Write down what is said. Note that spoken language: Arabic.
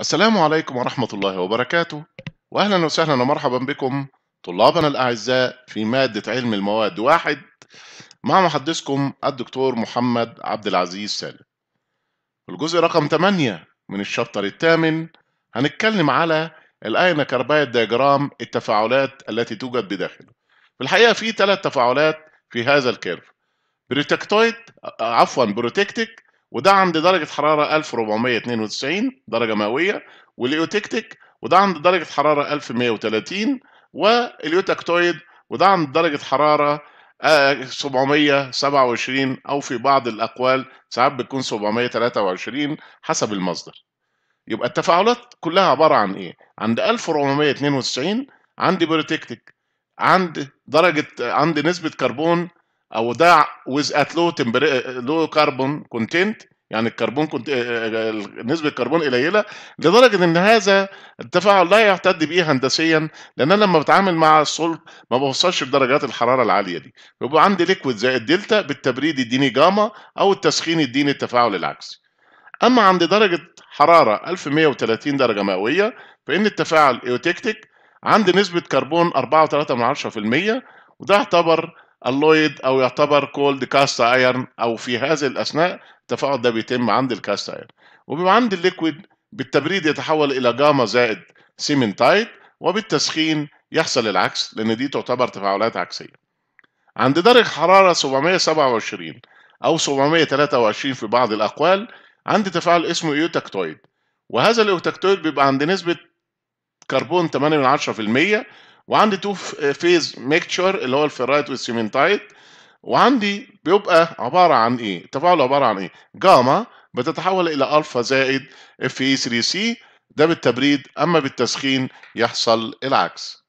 السلام عليكم ورحمة الله وبركاته وأهلا وسهلا ومرحبا بكم طلابنا الأعزاء في مادة علم المواد واحد مع محدثكم الدكتور محمد عبد العزيز سالم الجزء رقم 8 من الشابتر الثامن هنتكلم على الأين كاربايت دياجرام التفاعلات التي توجد بداخله في الحقيقة في ثلاث تفاعلات في هذا الكيرف بروتكتويد آه، عفوا بروتكتيك وده عند درجة حرارة 1492 درجة مئوية واليوتكتك وده عند درجة حرارة 1130 واليوتكتويد وده عند درجة حرارة 727 آه، أو في بعض الأقوال ساعات بتكون 723 حسب المصدر. يبقى التفاعلات كلها عبارة عن إيه؟ عند 1492 عندي بيروتكتك عند درجة عند نسبة كربون او ده ويز ات لو لو كربون كونتنت يعني الكربون كنت آه، آه، نسبه الكربون قليله لدرجه ان هذا التفاعل لا يعتد به هندسيا لان انا لما بتعامل مع الصلب ما بوصلش لدرجات الحراره العاليه دي بيبقى عندي ليكويد زائد دلتا بالتبريد يديني جاما او التسخين يديني التفاعل العكسي اما عند درجه حراره 1130 درجه مئويه فان التفاعل ايوتكتيك عند نسبه كربون 4.3% وده يعتبر اللويد او يعتبر كولد كاست ايرن او في هذه الاثناء التفاعل ده بيتم عند الكاست ايرن وبيبقى عند الليكويد بالتبريد يتحول الى جاما زائد سيمنتايد وبالتسخين يحصل العكس لان دي تعتبر تفاعلات عكسيه عند درجه حراره 727 او 723 في بعض الاقوال عندي تفاعل اسمه ايوتاكتويد وهذا الايوتاكتويد بيبقى عند نسبه كربون 8 من 10% وعندي تو فيز ميكتشر اللي هو الفيرايت والسيمنتايت وعندي بيبقى عباره عن ايه؟ التفاعل عباره عن ايه؟ جاما بتتحول الى الفا زائد اف اي 3 سي ده بالتبريد اما بالتسخين يحصل العكس.